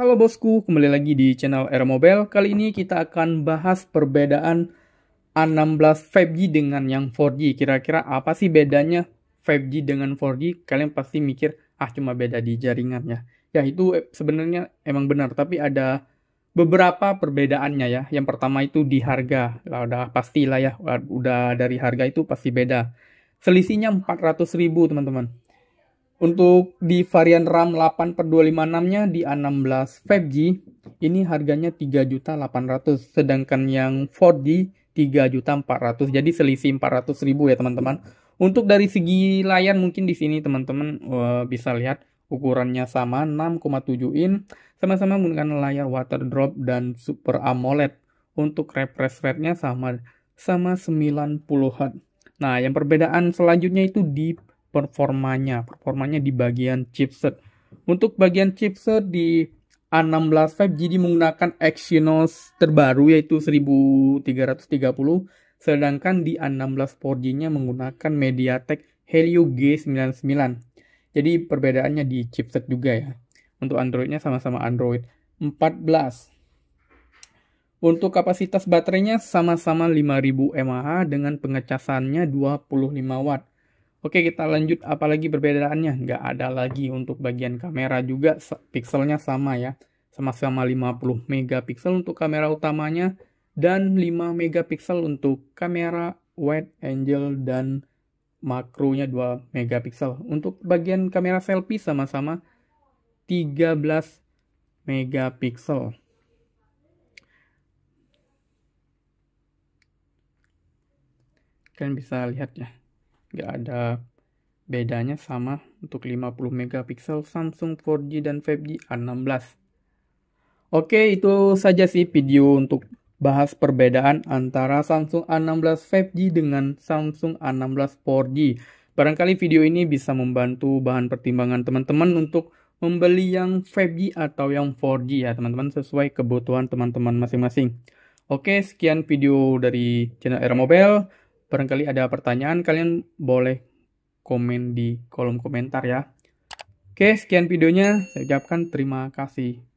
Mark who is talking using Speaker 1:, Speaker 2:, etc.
Speaker 1: Halo bosku, kembali lagi di channel Air Mobile. Kali ini kita akan bahas perbedaan A16 5G dengan yang 4G. Kira-kira apa sih bedanya 5G dengan 4G? Kalian pasti mikir, ah cuma beda di jaringannya. Ya itu sebenarnya emang benar, tapi ada beberapa perbedaannya ya. Yang pertama itu di harga. Lah udah pastilah ya, udah dari harga itu pasti beda. Selisihnya 400 ribu teman-teman. Untuk di varian RAM 8 256-nya di A16 5G, ini harganya 3.800, sedangkan yang 4G 3.400. Jadi selisih 400 ribu ya teman-teman. Untuk dari segi layar mungkin di sini teman-teman eh, bisa lihat ukurannya sama 6,7 in, sama-sama menggunakan layar water drop dan super AMOLED. Untuk refresh rate-nya sama sama 90 Hz. Nah, yang perbedaan selanjutnya itu di performanya, performanya di bagian chipset. Untuk bagian chipset di A16 5G menggunakan Exynos terbaru yaitu 1330 sedangkan di A16 4G-nya menggunakan MediaTek Helio G99. Jadi perbedaannya di chipset juga ya. Untuk Android-nya sama-sama Android 14. Untuk kapasitas baterainya sama-sama 5000 mAh dengan pengecasannya 25 watt. Oke kita lanjut apalagi perbedaannya nggak ada lagi untuk bagian kamera juga pixelnya sama ya sama-sama 50 megapiksel untuk kamera utamanya dan 5 megapiksel untuk kamera wide angle dan makronya 2 megapiksel untuk bagian kamera selfie sama-sama 13 megapiksel kalian bisa lihat ya nggak ada bedanya sama untuk 50 megapiksel Samsung 4G dan 5G A16. Oke, itu saja sih video untuk bahas perbedaan antara Samsung A16 5G dengan Samsung A16 4G. Barangkali video ini bisa membantu bahan pertimbangan teman-teman untuk membeli yang 5G atau yang 4G ya teman-teman sesuai kebutuhan teman-teman masing-masing. Oke, sekian video dari channel Era Mobile barangkali ada pertanyaan kalian boleh komen di kolom komentar ya. Oke, sekian videonya. Saya ucapkan terima kasih.